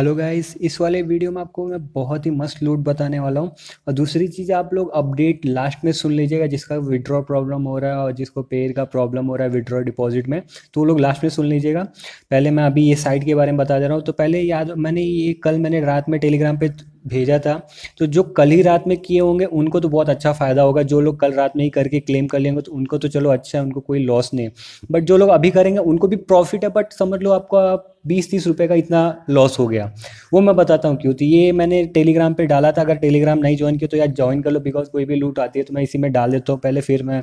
hello guys इस वाले video में आपको मैं बहुत ही मस्त लूट बताने वाला हूँ और दूसरी चीज़ आप लोग अपडेट लास्ट में सुन लीजिएगा जिसका विड्रॉ प्रॉब्लम हो रहा है और जिसको पेयर का प्रॉब्लम हो रहा है विड्रॉ डिपॉजिट में तो वो लोग लास्ट में सुन लीजिएगा पहले मैं अभी ये साइट के बारे में बता दे रहा हूँ तो पहले याद मैंने ये कल मैंने रात में टेलीग्राम पर भेजा था तो जो कल ही रात में किए होंगे उनको तो बहुत अच्छा फ़ायदा होगा जो लोग कल रात में ही करके क्लेम कर लेंगे तो उनको तो चलो अच्छा है उनको कोई लॉस नहीं बट जो लोग अभी करेंगे उनको भी प्रॉफिट है बट समझ लो आपका बीस तीस रुपए का इतना लॉस हो गया वो मैं बताता हूँ क्यों तो ये मैंने टेलीग्राम पे डाला था अगर टेलीग्राम नहीं ज्वाइन किया तो यार ज्वाइन कर लो बिकॉज कोई भी लूट आती है तो मैं इसी में डाल देता हूँ पहले फिर मैं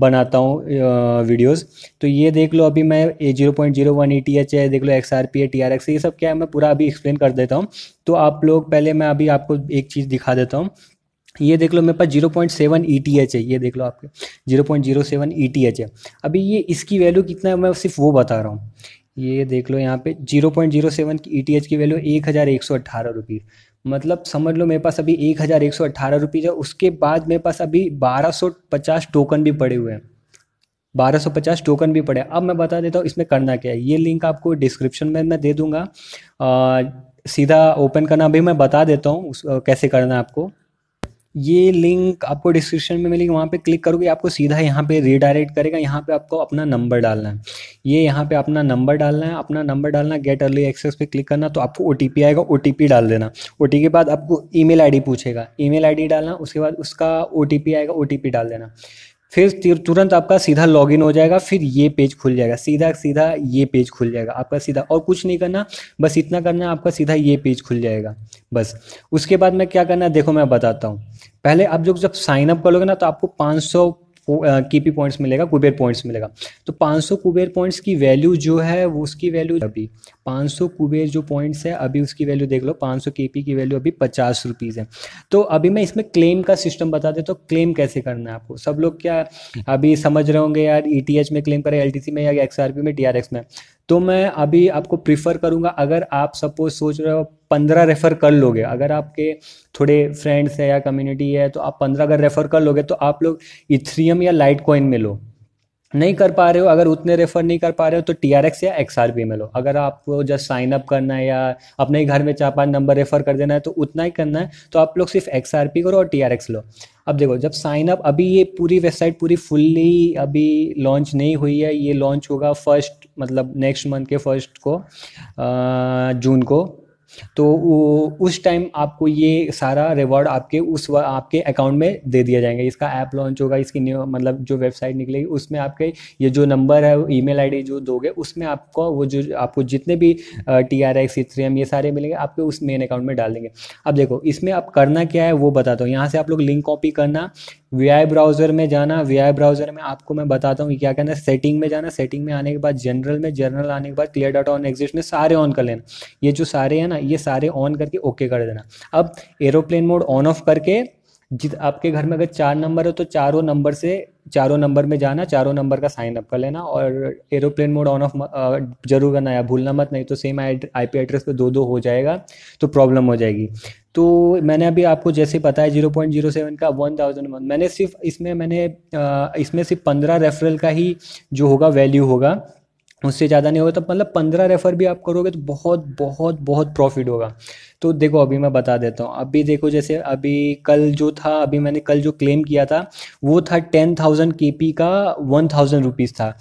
बनाता हूँ वीडियोस तो ये देख लो अभी मैं ए zero point zero one E T H है देख लो एक्स आर पी है टी आर एक्स ये सब क्या है मैं पूरा अभी एक्सप्लेन कर देता हूँ तो आप लोग पहले मैं अभी आपको एक चीज़ दिखा देता हूँ ये देख लो मेरे पास zero point seven E T H है ये देख लो आपके zero point zero seven E T H है अभी ये इसकी वैल्यू कितना है मैं सिर्फ वो बता रहा हूँ ये देख लो यहाँ पे जीरो पॉइंट सेवन की ई टी एच की वैल्यू एक हज़ार एक सौ अट्ठारह रुपीज़ मतलब समझ लो मेरे पास अभी एक हज़ार एक सौ अट्ठारह रुपीज़ है उसके बाद मेरे पास अभी बारह सौ पचास टोकन भी पड़े हुए हैं बारह सौ पचास टोकन भी पड़े अब मैं बता देता हूँ इसमें करना क्या है ये लिंक आपको डिस्क्रिप्शन में मैं दे दूंगा सीधा ओपन करना अभी मैं बता देता हूँ कैसे करना है आपको ये लिंक आपको डिस्क्रिप्शन में मिलेगी वहाँ पे क्लिक करोगे आपको सीधा यहाँ पे रीडायरेक्ट करेगा यहाँ पे आपको अपना नंबर डालना है ये यहाँ पे अपना नंबर डालना है अपना नंबर डालना गेट अर्ली एक्सेस पे क्लिक करना तो आपको ओ आएगा ओ डाल देना ओ के बाद आपको ई मेल पूछेगा ई मेल डालना उसके बाद उसका ओ आएगा ओ डाल देना फिर तुरंत आपका सीधा लॉगिन हो जाएगा फिर ये पेज खुल जाएगा सीधा सीधा ये पेज खुल जाएगा आपका सीधा और कुछ नहीं करना बस इतना करना आपका सीधा ये पेज खुल जाएगा बस उसके बाद में क्या करना है देखो मैं बताता हूँ पहले आप जो जब साइन अप करोगे ना तो आपको पाँच कीपी पॉइंट्स मिलेगा कुबेर पॉइंट्स मिलेगा तो 500 कुबेर पॉइंट्स की वैल्यू जो है वो उसकी वैल्यू अभी 500 कुबेर जो पॉइंट्स है अभी उसकी वैल्यू देख लो 500 केपी की वैल्यू अभी पचास रुपीज़ है तो अभी मैं इसमें क्लेम का सिस्टम बता देता तो हूँ क्लेम कैसे करना है आपको सब लोग क्या अभी समझ रहे होंगे यार ई e में क्लेम करें एल में या एक्स में डी में तो मैं अभी आपको प्रीफर करूँगा अगर आप सपोज सोच रहे हो पंद्रह रेफ़र कर लोगे अगर आपके थोड़े फ्रेंड्स है या कम्युनिटी है तो आप पंद्रह अगर रेफ़र कर लोगे तो आप लोग इथ्रियम या लाइट कॉइन में लो नहीं कर पा रहे हो अगर उतने रेफर नहीं कर पा रहे हो तो टी आर एक्स या एक्स आर पी में लो अगर आपको जस्ट साइन अप करना है या अपने घर में चार पाँच नंबर रेफर कर देना है तो उतना ही करना है तो आप लोग सिर्फ एक्स आर पी करो और टी आर एक्स लो अब देखो जब साइन अप अभी ये पूरी वेबसाइट पूरी फुल्ली अभी लॉन्च नहीं हुई है ये लॉन्च होगा फर्स्ट मतलब नेक्स्ट मंथ के फर्स्ट को जून को तो उस टाइम आपको ये सारा रिवॉर्ड आपके उस आपके अकाउंट में दे दिया जाएगा इसका ऐप लॉन्च होगा इसकी न्यू मतलब जो वेबसाइट निकलेगी उसमें आपके ये जो नंबर है ईमेल आईडी जो दोगे उसमें आपको वो जो आपको जितने भी T R X three M ये सारे मिलेंगे आपके उस मेन अकाउंट में डाल देंगे अब देखो इसमें आप करना क्या है वो बताता हूँ यहाँ से आप लोग लिंक कॉपी करना वी आई ब्राउज़र में जाना वी आई ब्राउज़र में आपको मैं बताता हूँ क्या करना है सेटिंग में जाना सेटिंग में आने के बाद जनरल में जनरल आने के बाद क्लियर डाटा ऑन एग्जिस्ट में सारे ऑन कर लेना ये जो सारे हैं ना ये सारे ऑन करके ओके कर देना अब एरोप्लेन मोड ऑन ऑफ करके जित आपके घर में अगर चार नंबर हो तो चारों नंबर से चारों नंबर में जाना चारों नंबर का साइन अप कर लेना और एरोप्लेन मोड ऑन ऑफ जरूर करना है भूलना मत नहीं तो सेम आई पी एड्रेस पे दो दो हो जाएगा तो प्रॉब्लम हो जाएगी तो मैंने अभी आपको जैसे पता है जीरो पॉइंट जीरो सेवन का वन थाउजेंड मंथ मैंने सिर्फ इसमें मैंने इसमें सिर्फ पंद्रह रेफरल का ही जो होगा वैल्यू होगा उससे ज़्यादा नहीं होगा तो मतलब पंद्रह रेफर भी आप करोगे तो बहुत बहुत बहुत प्रॉफिट होगा तो देखो अभी मैं बता देता हूँ अभी देखो जैसे अभी कल जो था अभी मैंने कल जो क्लेम किया था वो था टेन थाउजेंड के पी का वन थाउजेंड रुपीज़ था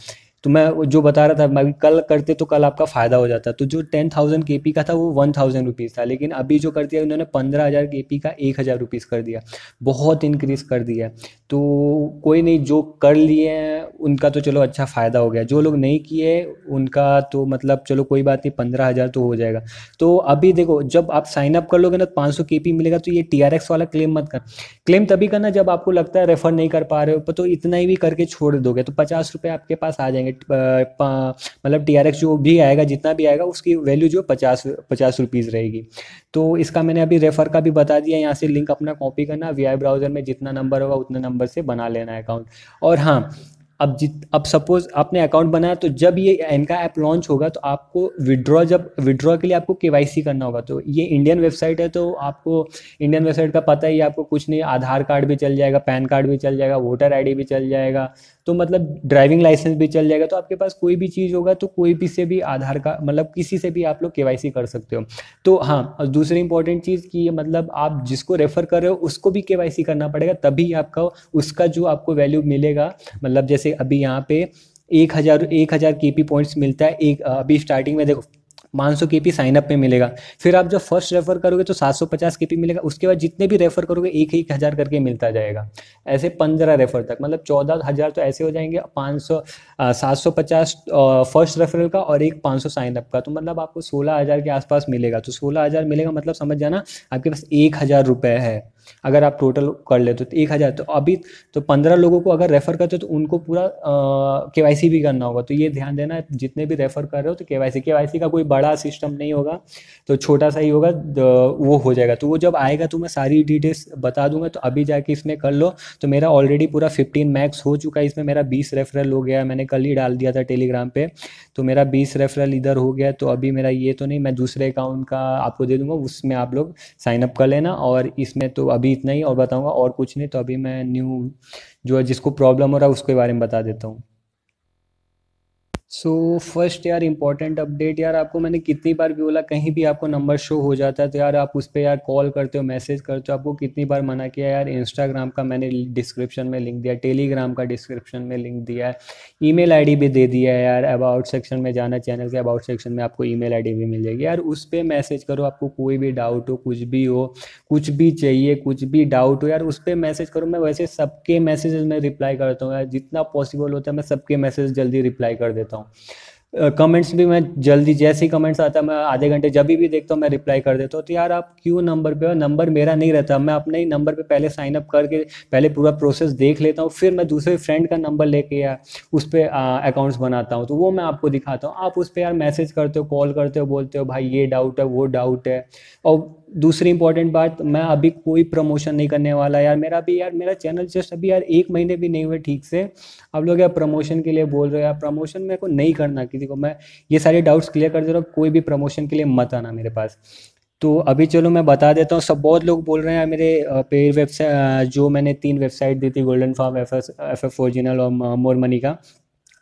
तो मैं जो बता रहा था मैं कल करते तो कल आपका फ़ायदा हो जाता तो जो टेन थाउजेंड के पी का था वो वन थाउजेंड रुपीज़ था लेकिन अभी जो कर दिया उन्होंने पंद्रह हज़ार के पी का एक हज़ार रुपीज़ कर दिया बहुत इंक्रीज़ कर दिया तो कोई नहीं जो कर लिए हैं उनका तो चलो अच्छा फ़ायदा हो गया जो लोग नहीं किए उनका तो मतलब चलो कोई बात नहीं पंद्रह हज़ार तो हो जाएगा तो अभी देखो जब आप साइन अप कर लोगे ना तो पाँच सौ के पी मिलेगा तो ये टी आर एक्स वाला क्लेम मत कर क्लेम तभी करना जब आपको लगता है रेफ़र नहीं कर पा रहे हो तो इतना ही भी करके छोड़ दोगे तो पचास रुपये आपके पास आ जाएंगे एट uh, मतलब टी जो भी आएगा जितना भी आएगा उसकी वैल्यू जो पचास पचास रुपीज़ रहेगी तो इसका मैंने अभी रेफ़र का भी बता दिया यहाँ से लिंक अपना कॉपी करना वी ब्राउज़र में जितना नंबर होगा उतना नंबर से बना लेना अकाउंट और हाँ अब जित अब सपोज आपने अकाउंट बनाया तो जब ये इनका ऐप लॉन्च होगा तो आपको विड्रॉ जब विड्रॉ के लिए आपको के करना होगा तो ये इंडियन वेबसाइट है तो आपको इंडियन वेबसाइट का पता ही आपको कुछ नहीं आधार कार्ड भी चल जाएगा पैन कार्ड भी चल जाएगा वोटर आईडी भी चल जाएगा तो मतलब ड्राइविंग लाइसेंस भी चल जाएगा तो आपके पास कोई भी चीज़ होगा तो कोई भी से भी आधार का मतलब किसी से भी आप लोग के कर सकते हो तो हाँ और दूसरी इंपॉर्टेंट चीज़ कि मतलब आप जिसको रेफर कर रहे हो उसको भी के करना पड़ेगा तभी आपका उसका जो आपको वैल्यू मिलेगा मतलब जैसे अभी यहाँ पे एक हज़ार एक हज़ार के पी पॉइंट्स मिलता है एक अभी स्टार्टिंग में देखो पाँच सौ के पी साइनअप में मिलेगा फिर आप जब फर्स्ट रेफर करोगे तो सात सौ पचास के पी मिलेगा उसके बाद जितने भी रेफर करोगे एक एक हज़ार करके मिलता जाएगा ऐसे पंद्रह रेफर तक मतलब चौदह हज़ार तो ऐसे हो जाएंगे पाँच सौ सात सौ पचास फर्स्ट रेफरल का और एक पाँच सौ साइनअप का तो मतलब आपको सोलह हज़ार के आसपास मिलेगा तो सोलह हज़ार मिलेगा मतलब समझ जाना आपके पास एक हज़ार रुपये है अगर आप टोटल कर लेते हो तो एक हज़ार तो अभी तो पंद्रह लोगों को अगर रेफ़र करते हो तो उनको पूरा के वाई भी करना होगा तो ये ध्यान देना जितने भी रेफ़र कर रहे हो तो के वाई के का कोई बड़ा सिस्टम नहीं होगा तो छोटा सा ही होगा वो हो जाएगा तो वो जब आएगा तो मैं सारी डिटेल्स बता दूंगा तो अभी जाके इसमें कर लो तो मेरा ऑलरेडी पूरा फिफ्टीन मैक्स हो चुका है इसमें मेरा बीस रेफरल हो गया मैंने कल ही डाल दिया था टेलीग्राम पर तो मेरा बीस रेफरल इधर हो गया तो अभी मेरा ये तो नहीं मैं दूसरे अकाउंट का आपको दे दूंगा उसमें आप लोग साइन अप कर लेना और इसमें तो अभी इतना ही और बताऊँगा और कुछ नहीं तो अभी मैं न्यू जो है जिसको प्रॉब्लम हो रहा है उसके बारे में बता देता हूँ सो फर्स्ट यार इंपॉर्टेंट अपडेट यार आपको मैंने कितनी बार भी बोला कहीं भी आपको नंबर शो हो जाता है तो यार आप उस पर यार कॉल करते हो मैसेज करते हो आपको कितनी बार मना किया यार इंस्टाग्राम का मैंने डिस्क्रिप्शन में लिंक दिया टेलीग्राम का डिस्क्रिप्शन में लिंक दिया है ई मेल भी दे दिया है यार अबाउट सेक्शन में जाना चैनल के अबाउट सेक्शन में आपको ई मेल भी मिल जाएगी यार उस पर मैसेज करो आपको कोई भी डाउट हो कुछ भी हो कुछ भी चाहिए कुछ भी डाउट हो यार उस पर मैसेज करो मैं वैसे सबके मैसेजेस में रिप्लाई करता हूँ यार जितना पॉसिबल होता है मैं सबके मैसेज जल्दी रिप्लाई कर देता हूँ करता हूँ कमेंट्स uh, भी मैं जल्दी जैसे ही कमेंट्स आता है मैं आधे घंटे जब भी देखता हूँ मैं रिप्लाई कर देता हूँ तो यार आप क्यों नंबर पे नंबर मेरा नहीं रहता मैं अपने ही नंबर पे पहले साइन अप करके पहले पूरा प्रोसेस देख लेता हूँ फिर मैं दूसरे फ्रेंड का नंबर लेके यार उस पर अकाउंट्स बनाता हूँ तो वो मैं आपको दिखाता हूँ आप उस पर यार मैसेज करते हो कॉल करते हो बोलते हो भाई ये डाउट है वो डाउट है और दूसरी इंपॉर्टेंट बात मैं अभी कोई प्रमोशन नहीं करने वाला यार मेरा भी यार मेरा चैनल जस्ट अभी यार एक महीने भी नहीं हुए ठीक से आप लोग यार प्रमोशन के लिए बोल रहे हो यार प्रमोशन मेरे को नहीं करना किसी को मैं ये सारे डाउट्स क्लियर कर दे रहा हूँ कोई भी प्रमोशन के लिए मत आना मेरे पास तो अभी चलो मैं बता देता हूँ सब बहुत लोग बोल रहे हैं मेरे पेड वेबसाइट जो मैंने तीन वेबसाइट दी थी golden farm F F original और मोर मनी का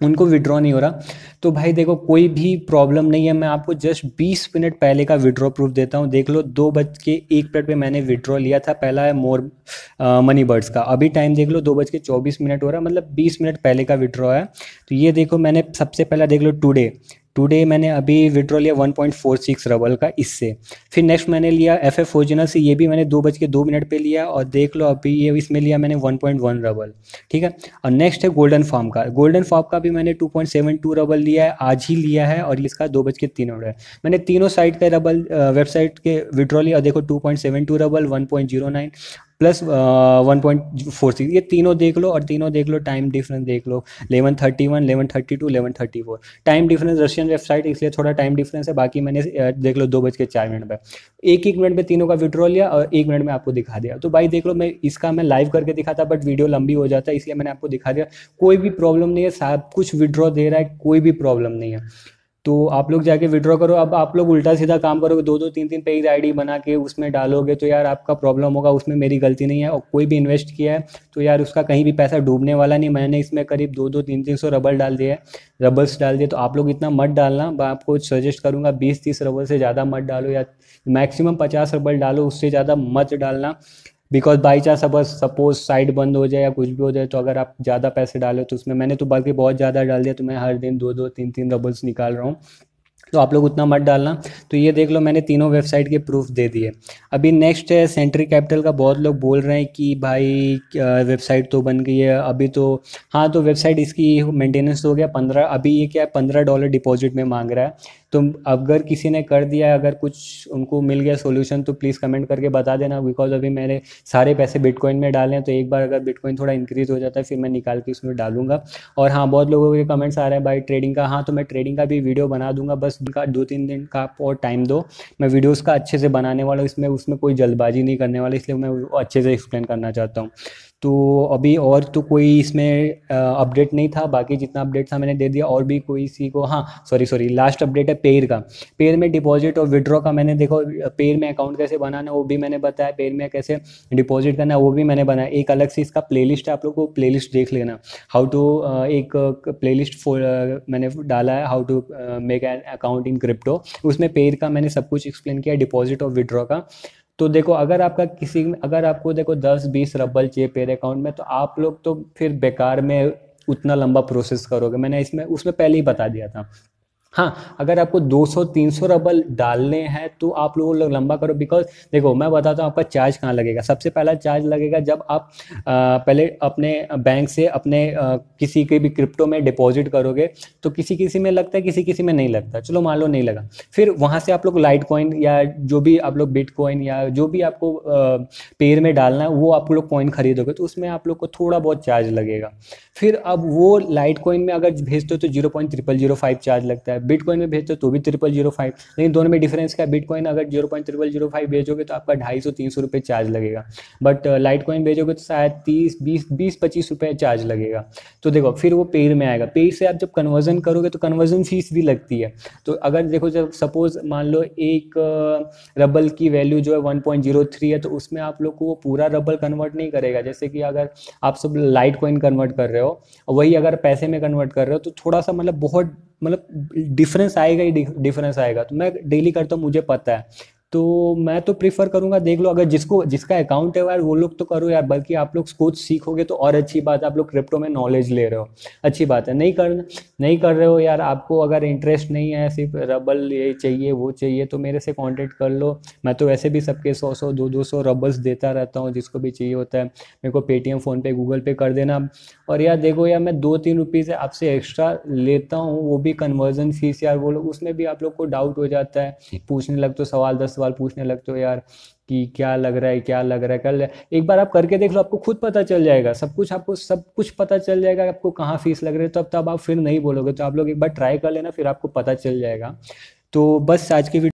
उनको विड्रॉ नहीं हो रहा तो भाई देखो कोई भी प्रॉब्लम नहीं है मैं आपको जस्ट 20 मिनट पहले का विड्रॉ प्रूफ देता हूँ देख लो दो बज के एक मिनट पे मैंने विड्रॉ लिया था पहला है मोर मनी बर्ड्स का अभी टाइम देख लो दो बज के चौबीस मिनट हो रहा है मतलब बीस मिनट पहले का विड्रॉ है तो ये देखो मैंने सबसे पहला देख लो टूडे टुडे मैंने अभी विड्रॉ लिया 1.46 रबल का इससे फिर नेक्स्ट मैंने लिया एफ एफ ओरिजिनल से ये भी मैंने दो बज के दो मिनट पे लिया और देख लो अभी ये इसमें लिया मैंने 1.1 रबल ठीक है और नेक्स्ट है गोल्डन फार्म का गोल्डन फार्म का भी मैंने 2.72 रबल लिया है आज ही लिया है और इसका दो बज के तीन मिनट मैंने तीनों साइट का रबल वेबसाइट के विड्रॉ लिया और देखो two ruble one plus one point four six ये तीनों देख लो और तीनों देख लो टाइम डिफरेंस देख लो eleven thirty one eleven thirty two eleven thirty four time difference Russian website इसलिए थोड़ा टाइम डिफरेंस है बाकी मैंने देख लो दो बज के चार मिनट पर एक एक मिनट में तीनों का विड्रॉ लिया और एक मिनट में आपको दिखा दिया तो भाई देख लो मैं इसका मैं लाइव करके दिखाता बट वीडियो लंबी हो जाता है इसलिए मैंने आपको दिखा दिया कोई भी प्रॉब्लम नहीं है सब कुछ विड्रॉ दे रहा है कोई भी प्रॉब्लम नहीं है तो आप लोग जाके विड्रॉ करो अब आप लोग उल्टा सीधा काम करोगे दो दो तीन तीन पेज आईडी बना के उसमें डालोगे तो यार आपका प्रॉब्लम होगा उसमें मेरी गलती नहीं है और कोई भी इन्वेस्ट किया है तो यार उसका कहीं भी पैसा डूबने वाला नहीं मैंने इसमें करीब दो दो तीन तीन सौ रबल डाल दिया है रबल्स डाल दिए तो आप लोग इतना मत डालना मैं आपको सजेस्ट करूँगा बीस तीस रबल से ज़्यादा मत डालो या मैक्सिमम पचास रबल डालो उससे ज़्यादा मत डालना बिकॉज बाई चांस अब सपोज साइट बंद हो जाए या कुछ भी हो जाए तो अगर आप ज़्यादा पैसे डालो तो उसमें मैंने तो बल्कि बहुत ज़्यादा डाल दिया तो मैं हर दिन दो दो तीन तीन डबल्स निकाल रहा हूँ तो आप लोग उतना मत डालना तो ये देख लो मैंने तीनों वेबसाइट के प्रूफ दे दिए अभी नेक्स्ट है सेंट्री कैपिटल का बहुत लोग बोल रहे हैं कि भाई वेबसाइट तो बन गई है अभी तो हाँ तो वेबसाइट इसकी मेंटेनेंस हो गया पंद्रह अभी ये क्या है पंद्रह डॉलर डिपॉजिट में मांग रहा है तो अगर किसी ने कर दिया है अगर कुछ उनको मिल गया सोल्यूशन तो प्लीज़ कमेंट करके बता देना बिकॉज अभी मैंने सारे पैसे बिटकॉइन में डाले हैं तो एक बार अगर बिटकॉइन थोड़ा इंक्रीज हो जाता है फिर मैं निकाल के उसमें डालूंगा और हाँ बहुत लोगों के कमेंट्स आ रहे हैं भाई ट्रेडिंग का हाँ तो मैं ट्रेडिंग का भी वीडियो बना दूंगा बस उनका दो तीन दिन का आप और टाइम दो मैं वीडियोज़ का अच्छे से बनाने वाला हूँ इसमें उसमें कोई जल्दबाजी नहीं करने वाला इसलिए मैं वो अच्छे से एक्सप्लेन करना चाहता हूँ तो अभी और तो कोई इसमें अपडेट नहीं था बाकी जितना अपडेट था मैंने दे दिया और भी कोई इसी को हाँ सॉरी सॉरी लास्ट अपडेट है पेयर का पेयर में डिपॉजिट और विड्रॉ का मैंने देखो पेयर में अकाउंट कैसे बनाना है वो भी मैंने बताया पेयर में कैसे डिपॉजिट करना है वो भी मैंने बनाया एक अलग से इसका प्ले है आप लोग को प्ले देख लेना हाउ टू एक प्ले लिस्ट मैंने डाला है how to make an account in crypto उसमें पेयर का मैंने सब कुछ एक्सप्लेन किया डिपॉजिट और विड्रॉ का तो देखो अगर आपका किसी में अगर आपको देखो दस बीस रबल चाहिए पेर अकाउंट में तो आप लोग तो फिर बेकार में उतना लंबा प्रोसेस करोगे मैंने इसमें उसमें पहले ही बता दिया था हाँ अगर आपको 200 300 रबल डालने हैं तो आप लोग लोग लंबा करो बिकॉज देखो मैं बताता हूँ आपका चार्ज कहाँ लगेगा सबसे पहला चार्ज लगेगा जब आप आ, पहले अपने बैंक से अपने आ, किसी के भी क्रिप्टो में डिपॉजिट करोगे तो किसी किसी में लगता है किसी किसी में नहीं लगता चलो मान लो नहीं लगा फिर वहाँ से आप लोग लाइट कॉइन या जो भी आप लोग बिटकॉइन या जो भी आपको पेयर पेड़ में डालना है वो आप लोग कॉइन खरीदोगे तो उसमें आप लोग को थोड़ा बहुत चार्ज लगेगा फिर अब वो लाइट कॉइन में अगर भेजते हो तो zero point triple zero five charge लगता है बिट बिटकॉइन में भेजते हो तो भी ट्रिपल जीरो फाइव लेकिन दोनों में डिफरेंस क्या है बिटकॉइन अगर zero point triple zero five भेजोगे तो आपका ढाई सौ तीन सौ रुपये चार्ज लगेगा बट लाइट कॉइन भेजोगे तो शायद तीस बीस बीस पच्चीस रुपये चार्ज लगेगा तो देखो फिर वो पेड़ में आएगा पेड़ से आप जब कन्वर्जन करोगे तो कन्वर्जन फीस भी लगती है तो अगर देखो जब सपोज मान लो एक रबल uh, की वैल्यू जो है वन पॉइंट जीरो थ्री है तो उसमें आप लोग को वो पूरा रबल कन्वर्ट नहीं करेगा जैसे कि अगर आप सब लाइट कॉइन कन्वर्ट कर रहे हो वही अगर पैसे में कन्वर्ट कर रहे हो तो थोड़ा सा मतलब बहुत मतलब डिफरेंस आएगा ही डिफरेंस आएगा तो मैं डेली करता हूँ मुझे पता है तो मैं तो प्रीफर करूंगा देख लो अगर जिसको जिसका अकाउंट है यार वो लोग तो करो यार बल्कि आप लोग कुछ सीखोगे तो और अच्छी बात है आप लोग क्रिप्टो में नॉलेज ले रहे हो अच्छी बात है नहीं कर नहीं कर रहे हो यार आपको अगर इंटरेस्ट नहीं है सिर्फ रबल ये चाहिए वो चाहिए तो मेरे से कॉन्टेक्ट कर लो मैं तो वैसे भी सबके सौ सौ दो दो सौ रबल्स देता रहता हूँ जिसको भी चाहिए होता है मेरे को पेटीएम फ़ोनपे गूगल पे कर देना और यार देखो यार मैं दो तीन रुपीज़ आपसे एक्स्ट्रा लेता हूँ वो भी कन्वर्जन फीस यार वो लोग उसमें भी आप लोग को डाउट हो जाता है पूछने लग तो सवाल दस सवाल पूछने लगते हो यार कि क्या लग रहा है क्या लग रहा है कल एक बार आप करके देख लो आपको खुद पता चल जाएगा सब कुछ आपको सब कुछ पता चल जाएगा आपको कहाँ फीस लग रही है तो अब तब आप फिर नहीं बोलोगे तो आप लोग एक बार ट्राई कर लेना फिर आपको पता चल जाएगा तो बस आज की